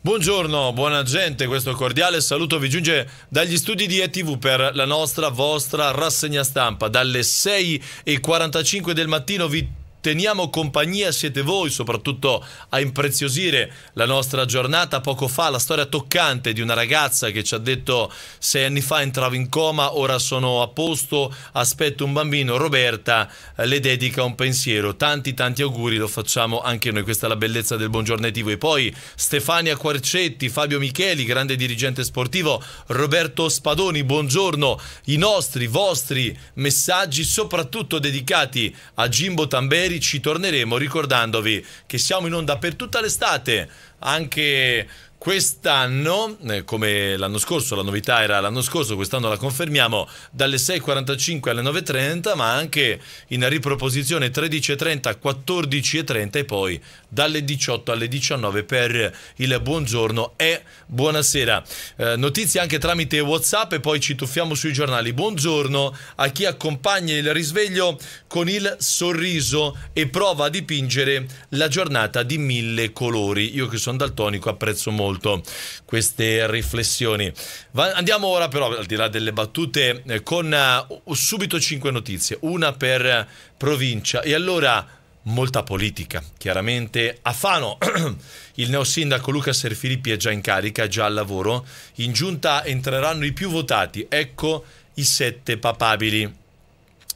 Buongiorno, buona gente, questo cordiale saluto vi giunge dagli studi di ETV per la nostra vostra rassegna stampa. Dalle 6.45 del mattino vi teniamo compagnia siete voi soprattutto a impreziosire la nostra giornata. Poco fa la storia toccante di una ragazza che ci ha detto sei anni fa entravo in coma, ora sono a posto, aspetto un bambino. Roberta eh, le dedica un pensiero. Tanti tanti auguri, lo facciamo anche noi. Questa è la bellezza del buongiorno etivo. E poi Stefania Quarcetti, Fabio Micheli, grande dirigente sportivo, Roberto Spadoni, buongiorno. I nostri, vostri messaggi soprattutto dedicati a Jimbo Tambelli ci torneremo ricordandovi che siamo in onda per tutta l'estate anche quest'anno, eh, come l'anno scorso, la novità era l'anno scorso, quest'anno la confermiamo dalle 6.45 alle 9.30, ma anche in riproposizione 13.30, 14.30 e poi dalle 18 alle 19 per il buongiorno e buonasera. Eh, notizie anche tramite Whatsapp e poi ci tuffiamo sui giornali. Buongiorno a chi accompagna il risveglio con il sorriso e prova a dipingere la giornata di mille colori. Io che sono sono daltonico, apprezzo molto queste riflessioni. Va andiamo ora però, al di là delle battute, eh, con uh, subito cinque notizie, una per provincia. E allora molta politica, chiaramente. A Fano il neosindaco Luca Serfilippi è già in carica, già al lavoro. In giunta entreranno i più votati, ecco i sette papabili.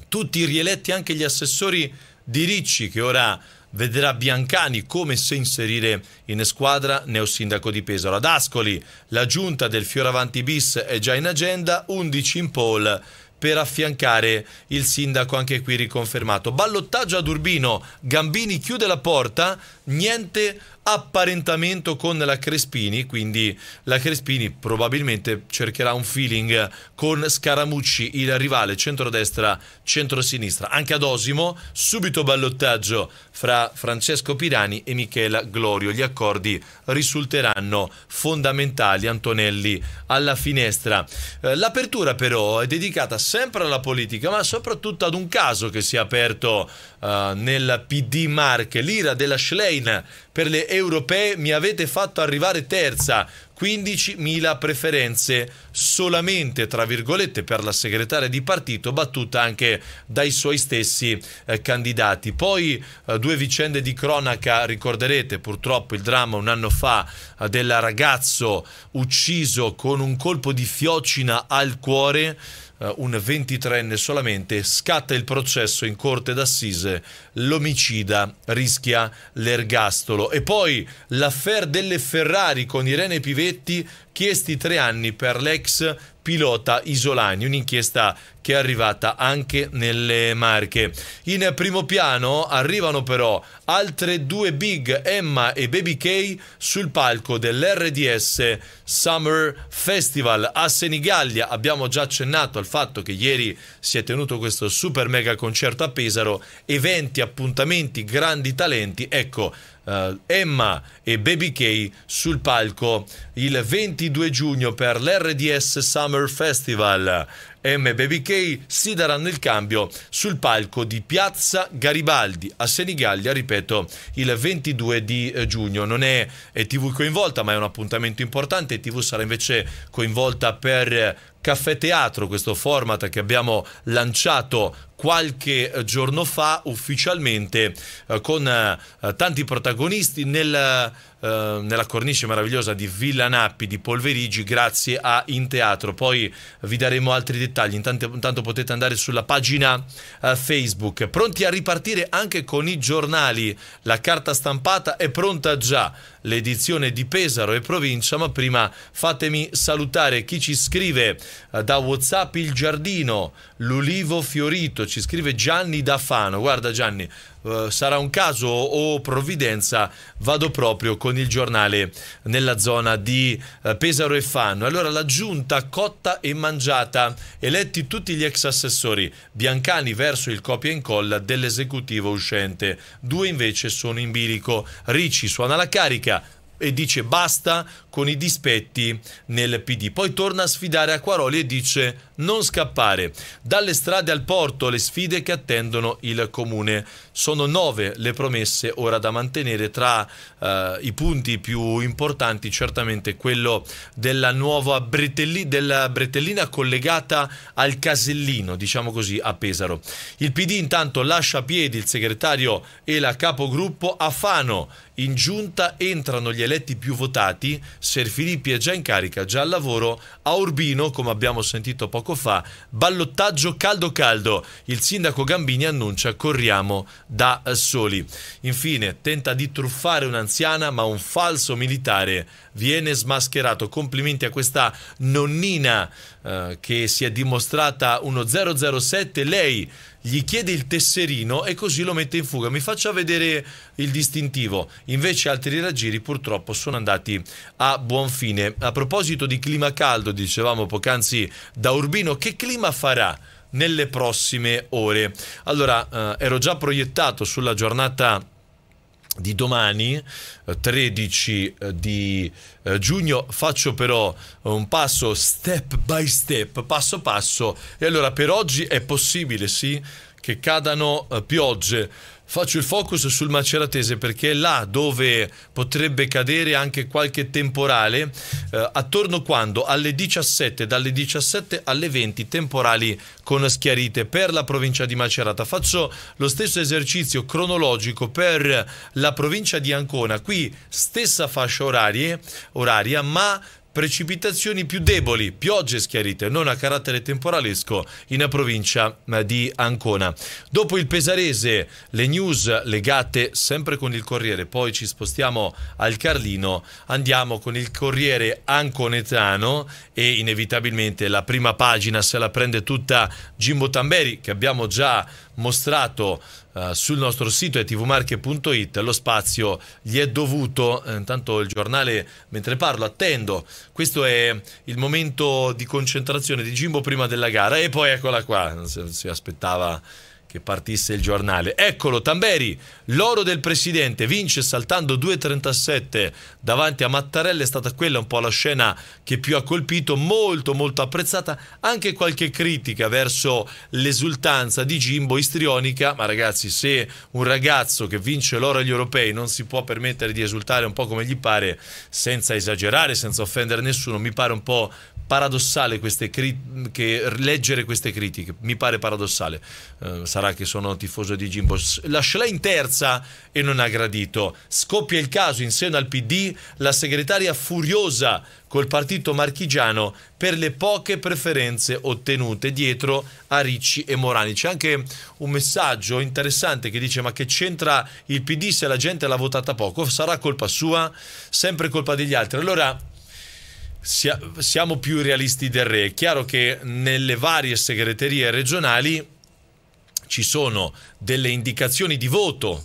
Tutti rieletti anche gli assessori di Ricci che ora vedrà Biancani come se inserire in squadra neosindaco di Pesaro. Ad Ascoli la giunta del Fioravanti bis è già in agenda, 11 in pole per affiancare il sindaco anche qui riconfermato. Ballottaggio ad Urbino, Gambini chiude la porta, niente apparentamento con la Crespini, quindi la Crespini probabilmente cercherà un feeling con Scaramucci, il rivale centrodestra, centrosinistra. Anche ad Osimo, subito ballottaggio fra Francesco Pirani e Michela Glorio. Gli accordi risulteranno fondamentali, Antonelli alla finestra. Eh, l'apertura però è dedicata sempre alla politica, ma soprattutto ad un caso che si è aperto uh, nel PD Marche, l'ira della Schlein per le europee mi avete fatto arrivare terza, 15.000 preferenze solamente, tra virgolette, per la segretaria di partito, battuta anche dai suoi stessi eh, candidati. Poi eh, due vicende di cronaca, ricorderete purtroppo il dramma un anno fa eh, del ragazzo ucciso con un colpo di fiocina al cuore eh, un 23enne solamente, scatta il processo in corte d'assise, l'omicida rischia l'ergastolo. E poi l'affair delle Ferrari con Irene Pivetti chiesti tre anni per l'ex pilota Isolani, un'inchiesta che è arrivata anche nelle Marche. In primo piano arrivano però altre due big, Emma e Baby K, sul palco dell'RDS Summer Festival a Senigallia. Abbiamo già accennato al fatto che ieri si è tenuto questo super mega concerto a Pesaro, eventi, appuntamenti, grandi talenti. Ecco, uh, Emma e Baby K sul palco il 22 giugno per l'RDS Summer Festival. M e Baby K si daranno il cambio sul palco di Piazza Garibaldi a Senigallia, ripeto, il 22 di eh, giugno. Non è TV coinvolta, ma è un appuntamento importante. TV sarà invece coinvolta per eh, Caffè Teatro, questo format che abbiamo lanciato qualche eh, giorno fa ufficialmente eh, con eh, tanti protagonisti nel nella cornice meravigliosa di Villa Nappi di Polverigi grazie a In Teatro. Poi vi daremo altri dettagli, intanto, intanto potete andare sulla pagina Facebook. Pronti a ripartire anche con i giornali, la carta stampata è pronta già, l'edizione di Pesaro e provincia, ma prima fatemi salutare chi ci scrive da Whatsapp Il Giardino, l'Ulivo Fiorito, ci scrive Gianni da Fano. Guarda Gianni, eh, sarà un caso o provvidenza, vado proprio con il giornale nella zona di eh, Pesaro e Fano. Allora la giunta cotta e mangiata, eletti tutti gli ex assessori, Biancani verso il copia e incolla dell'esecutivo uscente, due invece sono in bilico, Ricci suona la carica, e dice basta con i dispetti nel PD. Poi torna a sfidare Acquaroli e dice non scappare. Dalle strade al porto le sfide che attendono il comune. Sono nove le promesse ora da mantenere tra eh, i punti più importanti certamente quello della nuova bretelli, della bretellina collegata al casellino, diciamo così, a Pesaro. Il PD intanto lascia a piedi il segretario e la capogruppo a Fano in giunta entrano gli eletti più votati, Ser Filippi è già in carica, già al lavoro, a Urbino, come abbiamo sentito poco fa, ballottaggio caldo caldo, il sindaco Gambini annuncia corriamo da eh, soli. Infine tenta di truffare un'anziana ma un falso militare viene smascherato, complimenti a questa nonnina eh, che si è dimostrata uno 007, lei gli chiede il tesserino e così lo mette in fuga. Mi faccia vedere il distintivo. Invece altri raggiri purtroppo sono andati a buon fine. A proposito di clima caldo, dicevamo poc'anzi da Urbino, che clima farà? nelle prossime ore. Allora, eh, ero già proiettato sulla giornata di domani, 13 eh, eh, di eh, giugno. Faccio però un passo step by step, passo passo. E allora per oggi è possibile, sì, che cadano piogge Faccio il focus sul maceratese perché è là dove potrebbe cadere anche qualche temporale, eh, attorno quando alle 17, dalle 17 alle 20 temporali con schiarite per la provincia di Macerata. Faccio lo stesso esercizio cronologico per la provincia di Ancona, qui stessa fascia orarie, oraria, ma precipitazioni più deboli, piogge schiarite, non a carattere temporalesco in provincia eh, di Ancona. Dopo il Pesarese, le news legate sempre con il Corriere, poi ci spostiamo al Carlino, andiamo con il Corriere Anconetano e inevitabilmente la prima pagina se la prende tutta Gimbo Tamberi che abbiamo già mostrato eh, sul nostro sito è tvmarche.it lo spazio gli è dovuto eh, intanto il giornale mentre parlo attendo questo è il momento di concentrazione di Jimbo prima della gara e poi eccola qua si aspettava che partisse il giornale. Eccolo, Tamberi, l'oro del presidente, vince saltando 2.37 davanti a Mattarella, è stata quella un po' la scena che più ha colpito, molto molto apprezzata, anche qualche critica verso l'esultanza di Gimbo istrionica, ma ragazzi se un ragazzo che vince l'oro agli europei non si può permettere di esultare un po' come gli pare, senza esagerare, senza offendere nessuno, mi pare un po' paradossale queste cri- che leggere queste critiche, mi pare paradossale, uh, sarà che sono tifoso di Jimbo, la Schlein in terza e non ha gradito, scoppia il caso in seno al PD, la segretaria furiosa col partito marchigiano per le poche preferenze ottenute dietro a Ricci e Morani. C'è anche un messaggio interessante che dice ma che c'entra il PD se la gente l'ha votata poco? Sarà colpa sua? Sempre colpa degli altri? Allora siamo più realisti del re. È chiaro che nelle varie segreterie regionali ci sono delle indicazioni di voto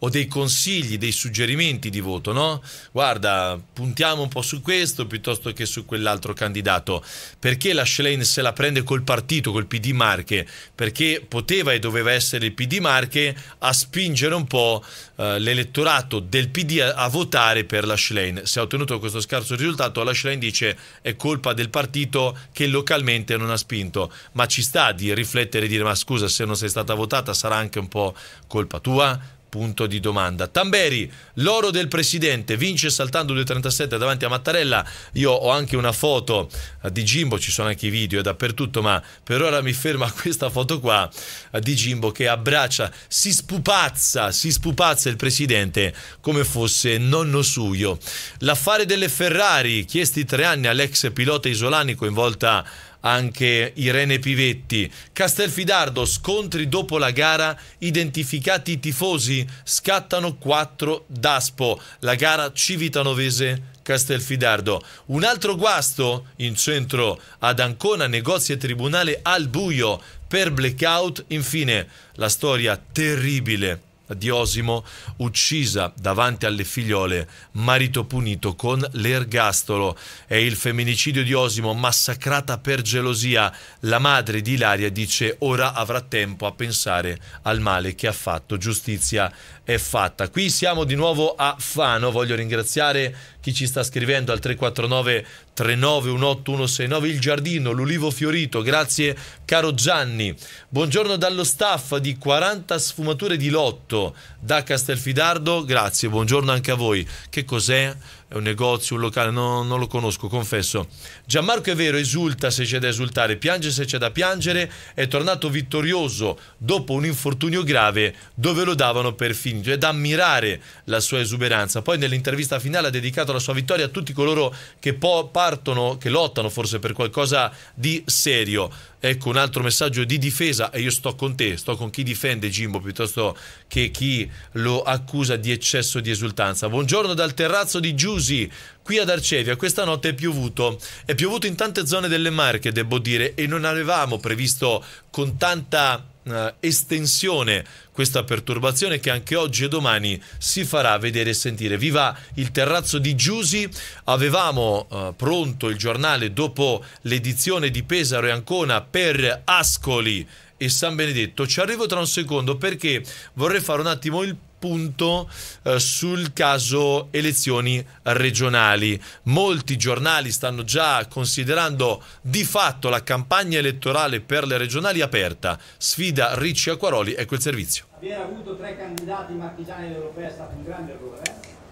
o dei consigli, dei suggerimenti di voto, no? Guarda, puntiamo un po' su questo piuttosto che su quell'altro candidato. Perché la Schlein se la prende col partito, col PD Marche? Perché poteva e doveva essere il PD Marche a spingere un po' eh, l'elettorato del PD a, a, votare per la Schlein. Se ha ottenuto questo scarso risultato, la Schlein dice è colpa del partito che localmente non ha spinto. Ma ci sta di riflettere e dire ma scusa se non sei stata votata sarà anche un po' colpa tua? Punto di domanda. Tamberi, l'oro del presidente, vince saltando 2,37 davanti a Mattarella. Io ho anche una foto eh, di Jimbo, ci sono anche i video dappertutto, ma per ora mi fermo a questa foto qua eh, di Jimbo che abbraccia, si spupazza, si spupazza il presidente come fosse nonno suyo. L'affare delle Ferrari, chiesti tre anni all'ex pilota isolani coinvolta anche Irene Pivetti. Castelfidardo, scontri dopo la gara, identificati i tifosi, scattano 4 d'Aspo, la gara Civitanovese Castelfidardo. Un altro guasto in centro ad Ancona, negozi e tribunale al buio per blackout. Infine, la storia terribile di Osimo, uccisa davanti alle figliole, marito punito con l'ergastolo. È il femminicidio di Osimo, massacrata per gelosia, la madre di Ilaria dice ora avrà tempo a pensare al male che ha fatto. Giustizia è fatta. Qui siamo di nuovo a Fano, voglio ringraziare chi ci sta scrivendo al 349 3918 Il Giardino, l'Ulivo Fiorito, grazie caro Gianni. Buongiorno dallo staff di 40 sfumature di lotto da Castelfidardo, grazie, buongiorno anche a voi. Che cos'è? è un negozio, un locale, no, non lo conosco, confesso. Gianmarco è vero, esulta se c'è da esultare, piange se c'è da piangere, è tornato vittorioso dopo un infortunio grave dove lo davano per finito. È da ammirare la sua esuberanza. Poi nell'intervista finale ha dedicato la sua vittoria a tutti coloro che partono, che lottano forse per qualcosa di serio. Ecco un altro messaggio di difesa e io sto con te, sto con chi difende Gimbo piuttosto che chi lo accusa di eccesso di esultanza. Buongiorno dal terrazzo di Giusi, qui ad Arcevia. Questa notte è piovuto, è piovuto in tante zone delle Marche, devo dire, e non avevamo previsto con tanta eh, estensione questa perturbazione che anche oggi e domani si farà vedere e sentire. Viva il terrazzo di Giusi, avevamo eh, pronto il giornale dopo l'edizione di Pesaro e Ancona per Ascoli e San Benedetto. Ci arrivo tra un secondo perché vorrei fare un attimo il punto eh, sul caso elezioni regionali. Molti giornali stanno già considerando di fatto la campagna elettorale per le regionali aperta. Sfida Ricci Acquaroli ecco il servizio. Abbiamo avuto tre candidati marchigiani europei, è stato un grande errore.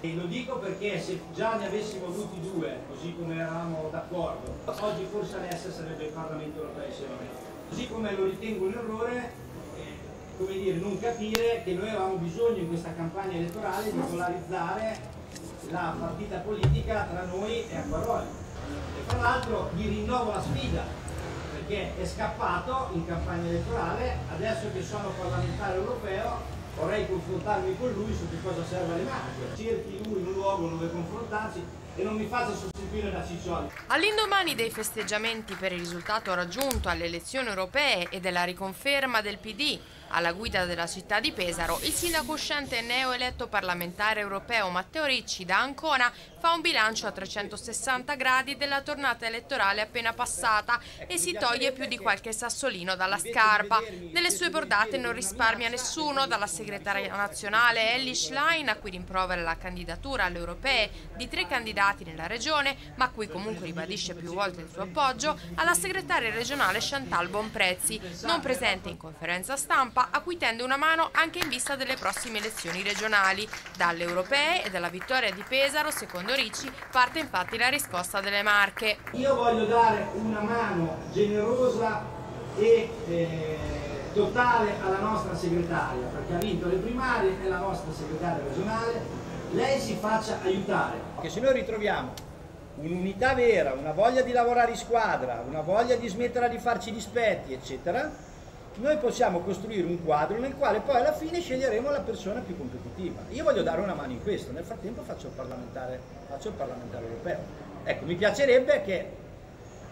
E lo dico perché se già ne avessimo avuti due, così come eravamo d'accordo, oggi forse adesso sarebbe il Parlamento europeo insieme a me. Così come lo ritengo un errore come dire, non capire che noi avevamo bisogno in questa campagna elettorale di polarizzare la partita politica tra noi e Acquaroli. E tra l'altro gli rinnovo la sfida, perché è scappato in campagna elettorale, adesso che sono parlamentare europeo vorrei confrontarmi con lui su che cosa serve alle mani, cerchi lui un luogo dove confrontarsi e non mi faccia sostituire da Ciccioli. All'indomani dei festeggiamenti per il risultato raggiunto alle elezioni europee e della riconferma del PD, alla guida della città di Pesaro, il sindaco uscente neoeletto parlamentare europeo Matteo Ricci da Ancona fa un bilancio a 360 gradi della tornata elettorale appena passata e si toglie più di qualche sassolino dalla scarpa. Delle sue bordate non risparmia nessuno, dalla segretaria nazionale Ellie Schlein, a cui rimprovera la candidatura alle europee di tre candidati nella regione, ma a cui comunque ribadisce più volte il suo appoggio, alla segretaria regionale Chantal Bonprezzi, non presente in conferenza stampa Zampa, a cui tende una mano anche in vista delle prossime elezioni regionali. Dalle europee e dalla vittoria di Pesaro, secondo Ricci, parte infatti la risposta delle Marche. Io voglio dare una mano generosa e eh, totale alla nostra segretaria, perché ha vinto le primarie, e la nostra segretaria regionale, lei si faccia aiutare. Che se noi ritroviamo un'unità vera, una voglia di lavorare in squadra, una voglia di smetterla di farci dispetti, eccetera, noi possiamo costruire un quadro nel quale poi alla fine sceglieremo la persona più competitiva. Io voglio dare una mano in questo, nel frattempo faccio il parlamentare, faccio il parlamentare europeo. Ecco, mi piacerebbe che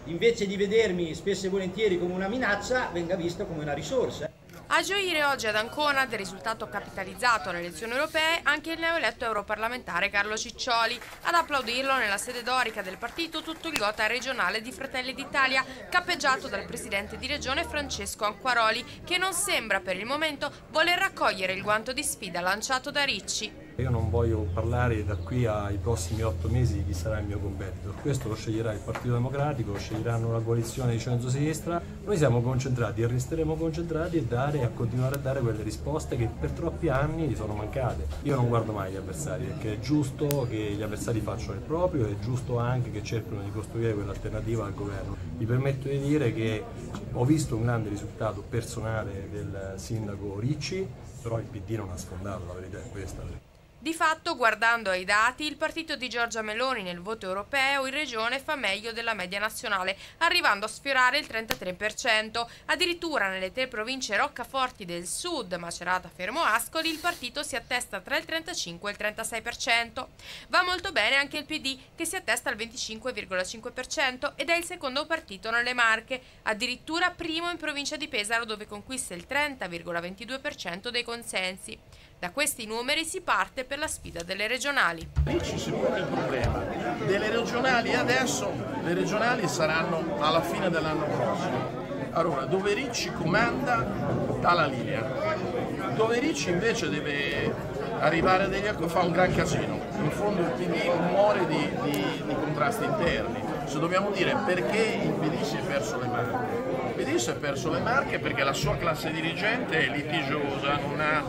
invece di vedermi spesso e volentieri come una minaccia venga visto come una risorsa. A gioire oggi ad Ancona del risultato capitalizzato alle elezioni europee anche il neoeletto europarlamentare Carlo Ciccioli. Ad applaudirlo nella sede dorica del partito tutto il gota regionale di Fratelli d'Italia, cappeggiato dal presidente di regione Francesco Anquaroli, che non sembra per il momento voler raccogliere il guanto di sfida lanciato da Ricci. Io non voglio parlare da qui ai prossimi otto mesi di chi sarà il mio competitor. Questo lo sceglierà il Partito Democratico, lo sceglieranno la coalizione di centro-sinistra. Noi siamo concentrati e resteremo concentrati a dare, a continuare a dare quelle risposte che per troppi anni sono mancate. Io non guardo mai gli avversari perché è giusto che gli avversari facciano il proprio, è giusto anche che cerchino di costruire quell'alternativa al governo. Mi permetto di dire che ho visto un grande risultato personale del sindaco Ricci, però il PD non ha sfondato, la verità è questa. Di fatto, guardando ai dati, il partito di Giorgia Meloni nel voto europeo in regione fa meglio della media nazionale, arrivando a sfiorare il 33%. Addirittura nelle tre province roccaforti del sud, Macerata, Fermo Ascoli, il partito si attesta tra il 35 e il 36%. Va molto bene anche il PD, che si attesta al 25,5% ed è il secondo partito nelle Marche, addirittura primo in provincia di Pesaro dove conquista il 30,22% dei consensi. Da questi numeri si parte per la sfida delle regionali. Lì ci si pone il problema delle regionali adesso, le regionali saranno alla fine dell'anno prossimo. Allora, dove Ricci comanda, la linea. Dove Ricci invece deve arrivare a degli acqua fa un gran casino. In fondo il PD muore di, di, di contrasti interni. Se dobbiamo dire perché il PD si è perso le marche. Il PD si è perso le marche perché la sua classe dirigente è litigiosa, non ha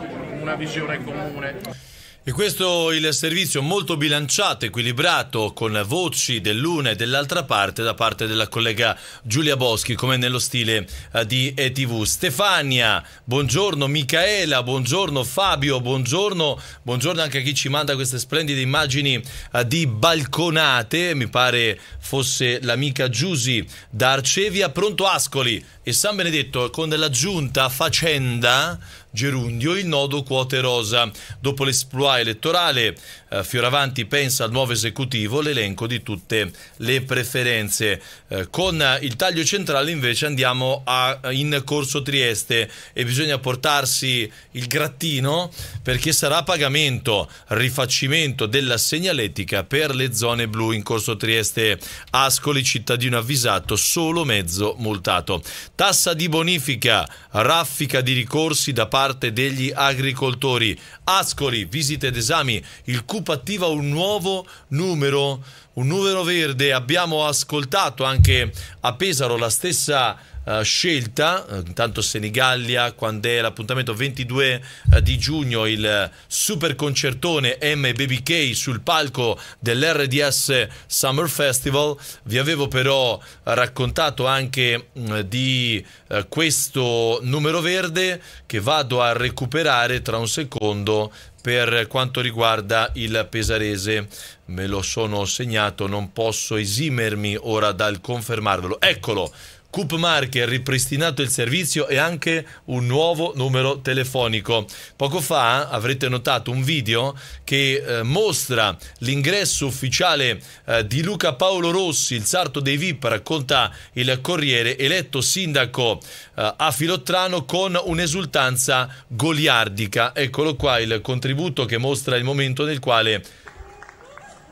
una visione comune. E questo il servizio molto bilanciato, equilibrato, con voci dell'una e dell'altra parte da parte della collega Giulia Boschi, come nello stile eh, di ETV. Stefania, buongiorno Michaela, buongiorno Fabio, buongiorno, buongiorno anche a chi ci manda queste splendide immagini eh, di balconate, mi pare fosse l'amica Giusi da Arcevia, pronto Ascoli e San Benedetto con l'aggiunta facenda Gerundio il nodo quote rosa. Dopo l'esploit elettorale eh, Fioravanti pensa al nuovo esecutivo l'elenco di tutte le preferenze. Eh, con il taglio centrale invece andiamo a, in Corso Trieste e bisogna portarsi il grattino perché sarà pagamento, rifacimento della segnaletica per le zone blu in Corso Trieste. Ascoli, cittadino avvisato, solo mezzo multato. Tassa di bonifica, raffica di ricorsi da parte degli agricoltori. Ascoli, visite ed esami, il Cup attiva un nuovo numero, un numero verde. Abbiamo ascoltato anche a Pesaro la stessa eh, scelta, eh, intanto Senigallia, quando è l'appuntamento 22 eh, di giugno, il super concertone MBBK sul palco dell'RDS Summer Festival. Vi avevo però raccontato anche mm, di questo numero verde che vado a recuperare tra un secondo per quanto riguarda il Pesarese. Me lo sono segnato, non posso esimermi ora dal confermarvelo. Eccolo, Coop Marche ha ripristinato il servizio e anche un nuovo numero telefonico. Poco fa avrete notato un video che eh, mostra l'ingresso ufficiale eh, di Luca Paolo Rossi, il sarto dei VIP, racconta il Corriere, eletto sindaco eh, a Filottrano con un'esultanza goliardica. Eccolo qua il contributo che mostra il momento nel quale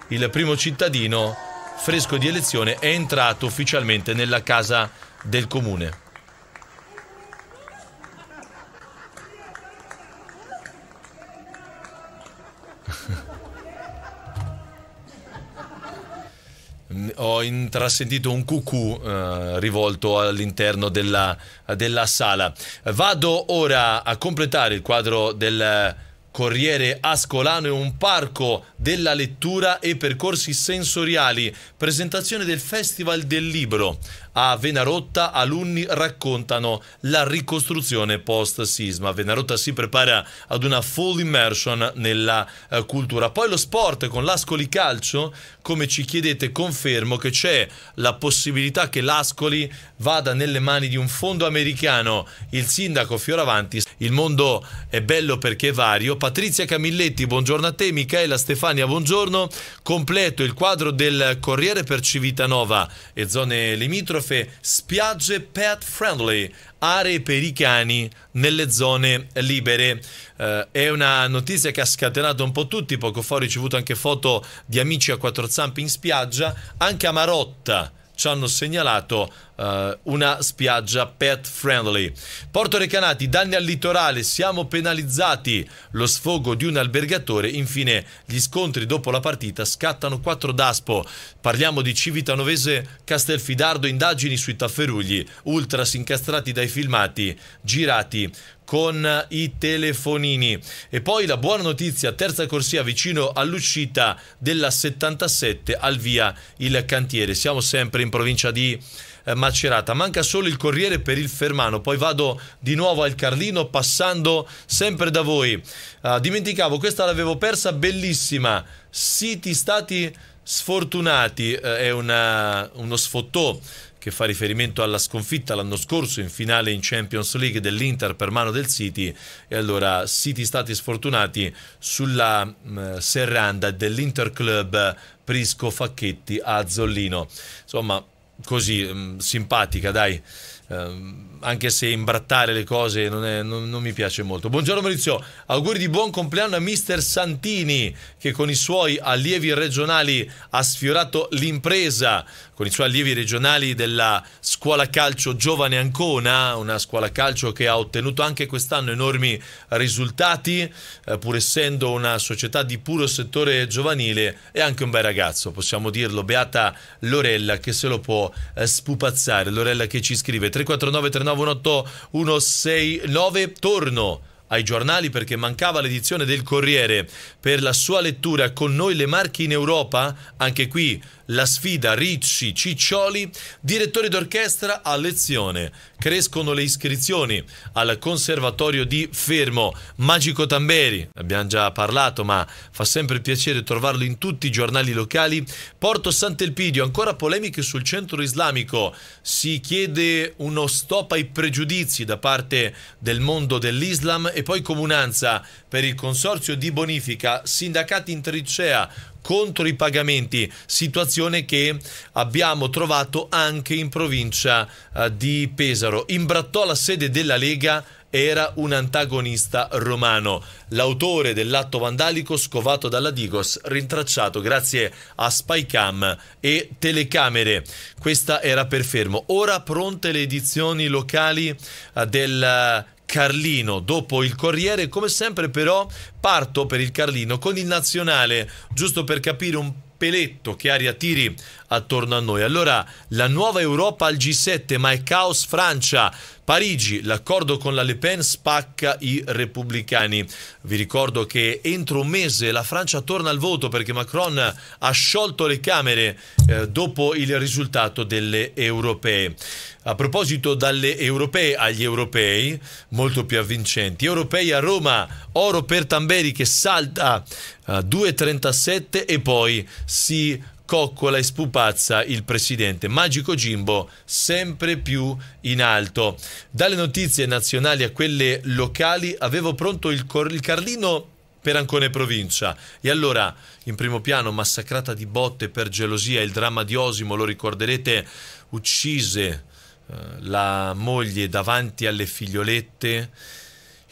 il primo cittadino fresco di elezione, è entrato ufficialmente nella casa del comune. ho intrasentito un cucù eh, rivolto all'interno della, della, sala. Vado ora a completare il quadro del Corriere Ascolano è un parco della lettura e percorsi sensoriali, presentazione del Festival del Libro. A Venarotta alunni raccontano la ricostruzione post-sisma. Venarotta si prepara ad una full immersion nella eh, cultura. Poi lo sport con l'Ascoli Calcio, come ci chiedete, confermo che c'è la possibilità che l'Ascoli vada nelle mani di un fondo americano. Il sindaco Fioravanti, il mondo è bello perché è vario. Patrizia Camilletti, buongiorno a te. Michaela Stefania, buongiorno. Completo il quadro del Corriere per Civitanova e zone limitrofe limitrofe, spiagge pet friendly, aree per i cani nelle zone libere. Eh, è una notizia che ha scatenato un po' tutti, poco fa ho ricevuto anche foto di amici a quattro zampe in spiaggia, anche a Marotta ci hanno segnalato eh, una spiaggia pet friendly. Porto Recanati, danni al litorale, siamo penalizzati, lo sfogo di un albergatore, infine gli scontri dopo la partita scattano quattro d'aspo. Parliamo di Civitanovese Castelfidardo, indagini sui tafferugli, ultras incastrati dai filmati girati con i telefonini. E poi la buona notizia, terza corsia vicino all'uscita della 77 al via il cantiere. Siamo sempre in provincia di eh, Macerata. Manca solo il Corriere per il Fermano. Poi vado di nuovo al Carlino, passando sempre da voi. Uh, dimenticavo, questa l'avevo persa, bellissima. Siti stati sfortunati. Uh, è una, uno sfottò che fa riferimento alla sconfitta l'anno scorso in finale in Champions League dell'Inter per mano del City e allora City stati sfortunati sulla mh, mm, serranda dell'Inter Club Prisco Facchetti a Zollino. Insomma, così mh, mm, simpatica, dai. Ehm, anche se imbrattare le cose non, è, non, non mi piace molto. Buongiorno Maurizio, auguri di buon compleanno a mister Santini che con i suoi allievi regionali ha sfiorato l'impresa, con i suoi allievi regionali della scuola calcio Giovane Ancona, una scuola calcio che ha ottenuto anche quest'anno enormi risultati, eh, pur essendo una società di puro settore giovanile, e anche un bel ragazzo, possiamo dirlo, beata Lorella che se lo può eh, spupazzare, Lorella che ci scrive 349 3918 169 torno ai giornali perché mancava l'edizione del Corriere per la sua lettura con noi le marche in Europa, anche qui la sfida Ricci Ciccioli, direttore d'orchestra a lezione. Crescono le iscrizioni al Conservatorio di Fermo. Magico Tamberi, abbiamo già parlato, ma fa sempre piacere trovarlo in tutti i giornali locali. Porto Sant'Elpidio, ancora polemiche sul centro islamico. Si chiede uno stop ai pregiudizi da parte del mondo dell'Islam e poi comunanza per il consorzio di bonifica, sindacati in tricea contro i pagamenti, situazione che abbiamo trovato anche in provincia eh, di Pesaro. In Brattola, sede della Lega, era un antagonista romano. L'autore dell'atto vandalico scovato dalla Digos, rintracciato grazie a spycam e telecamere. Questa era per fermo. Ora pronte le edizioni locali eh, del Carlino dopo il Corriere. Come sempre però parto per il Carlino con il Nazionale, giusto per capire un po' Peletto che aria tiri attorno a noi. Allora la nuova Europa al G7, ma è caos Francia. Parigi, l'accordo con la Le Pen spacca i repubblicani. Vi ricordo che entro un mese la Francia torna al voto perché Macron ha sciolto le Camere eh, dopo il risultato delle europee. A proposito dalle europee agli europei, molto più avvincenti, europei a Roma, oro per Tamberi che salta 2.37 eh, e poi si coccola e spupazza il presidente. Magico Gimbo sempre più in alto. Dalle notizie nazionali a quelle locali avevo pronto il, il Carlino per Ancone Provincia. E allora, in primo piano, massacrata di botte per gelosia, il dramma di Osimo, lo ricorderete, uccise eh, la moglie davanti alle figliolette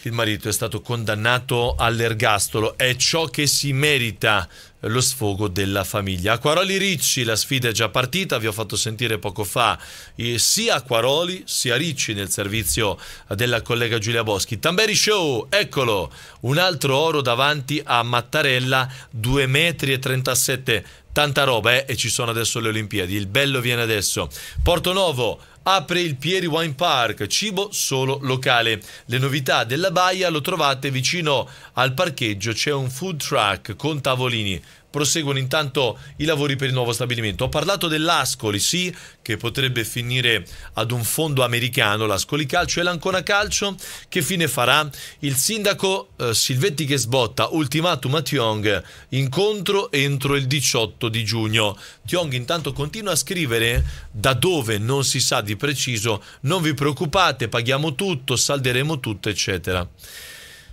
il marito è stato condannato all'ergastolo. È ciò che si merita lo sfogo della famiglia. Acquaroli Ricci, la sfida è già partita, vi ho fatto sentire poco fa eh, sia Acquaroli sia Ricci nel servizio della collega Giulia Boschi. Tamberi Show, eccolo, un altro oro davanti a Mattarella, 2,37 metri. E 37. Tanta roba, eh? e ci sono adesso le Olimpiadi. Il bello viene adesso. Porto Nuovo, Apre il Pieri Wine Park, cibo solo locale. Le novità della baia lo trovate vicino al parcheggio, c'è un food truck con tavolini. Proseguono intanto i lavori per il nuovo stabilimento. Ho parlato dell'Ascoli, sì, che potrebbe finire ad un fondo americano, l'Ascoli Calcio e l'Ancona Calcio. Che fine farà? Il sindaco eh, Silvetti che sbotta, ultimatum a Tiong, incontro entro il 18 di giugno. Tiong intanto continua a scrivere da dove non si sa di stati preciso, non vi preoccupate, paghiamo tutto, salderemo tutto, eccetera.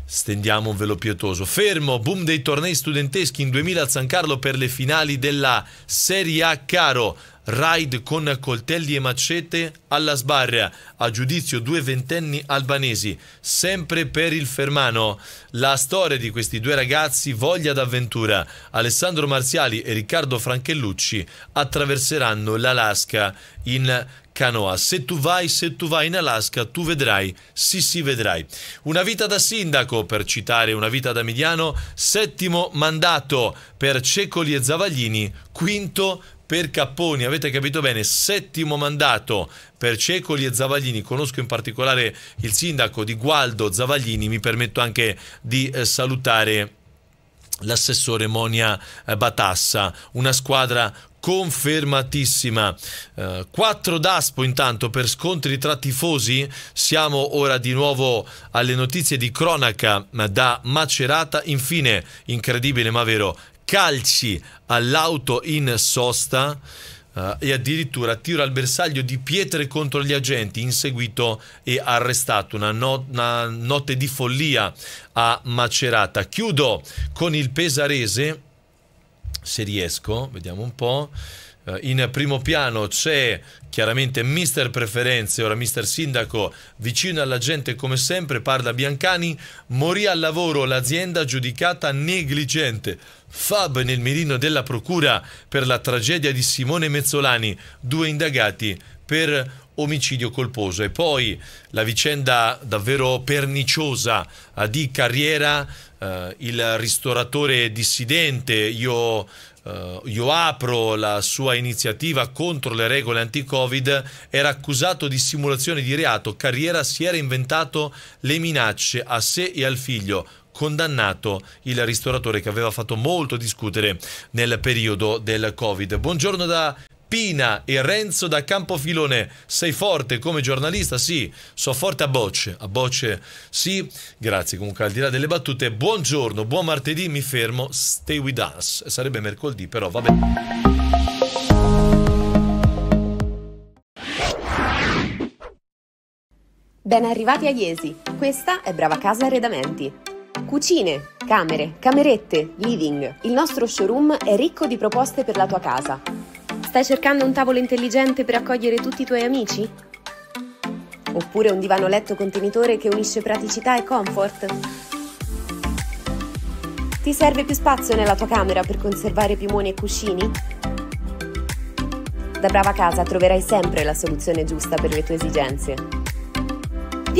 Stendiamo un velo pietoso. Fermo, boom dei tornei studenteschi in 2000 a San Carlo per le finali della Serie A Caro raid con coltelli e macete alla sbarra, a giudizio due ventenni albanesi, sempre per il Fermano. La storia di questi due ragazzi voglia d'avventura, Alessandro Marziali e Riccardo Franchellucci, attraverseranno l'Alaska in canoa. Se tu vai, se tu vai in Alaska, tu vedrai, sì sì vedrai. Una vita da sindaco, per citare una vita da mediano, settimo mandato per Cecoli e Zavaglini, quinto per Capponi, avete capito bene, settimo mandato per Cecoli e Zavaglini, conosco in particolare il sindaco di Gualdo Zavaglini, mi permetto anche di eh, salutare l'assessore Monia eh, Batassa, una squadra confermatissima. Eh, quattro d'aspo intanto per scontri tra tifosi. Siamo ora di nuovo alle notizie di cronaca da Macerata. Infine, incredibile ma vero, calci all'auto in sosta uh, e addirittura tiro al bersaglio di pietre contro gli agenti, inseguito e arrestato. Una, no- una notte di follia a Macerata. Chiudo con il pesarese, se riesco, vediamo un po'. Eh, in primo piano c'è chiaramente mister preferenze, ora mister sindaco, vicino alla gente come sempre, parla Biancani, morì al lavoro l'azienda giudicata negligente Fab nel mirino della procura per la tragedia di Simone Mezzolani, due indagati per omicidio colposo e poi la vicenda davvero perniciosa di carriera, eh, il ristoratore dissidente, io Uh, io apro la sua iniziativa contro le regole anti-Covid, era accusato di simulazione di reato, carriera si era inventato le minacce a sé e al figlio, condannato il ristoratore che aveva fatto molto discutere nel periodo del Covid. Buongiorno da Pina e Renzo da Campofilone. Sei forte come giornalista? Sì, so forte a bocce. A bocce sì, grazie. Comunque al di là delle battute, buongiorno, buon martedì, mi fermo. Stay with us. Sarebbe mercoledì, però vabbè. Ben arrivati a Iesi. Questa è Brava Casa Arredamenti. Cucine, camere, camerette, living. Il nostro showroom è ricco di proposte per la tua casa. Stai cercando un tavolo intelligente per accogliere tutti i tuoi amici? Oppure un divano letto contenitore che unisce praticità e comfort? Ti serve più spazio nella tua camera per conservare piumoni e cuscini? Da Brava Casa troverai sempre la soluzione giusta per le tue esigenze.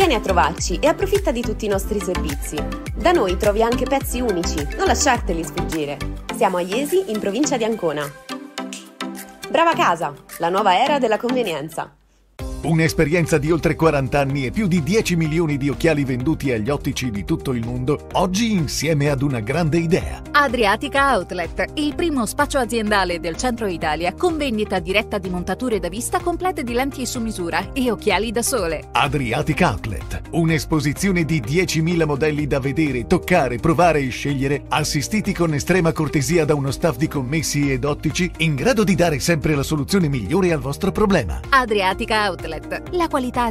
Vieni a trovarci e approfitta di tutti i nostri servizi. Da noi trovi anche pezzi unici, non lasciarteli sfuggire. Siamo a Iesi, in provincia di Ancona. Brava Casa, la nuova era della convenienza. Un'esperienza di oltre 40 anni e più di 10 milioni di occhiali venduti agli ottici di tutto il mondo, oggi insieme ad una grande idea. Adriatica Outlet, il primo spaccio aziendale del centro Italia con vendita diretta di montature da vista complete di lenti su misura e occhiali da sole. Adriatica Outlet, un'esposizione di 10.000 modelli da vedere, toccare, provare e scegliere, assistiti con estrema cortesia da uno staff di commessi ed ottici in grado di dare sempre la soluzione migliore al vostro problema. Adriatica Outlet Outlet. La qualità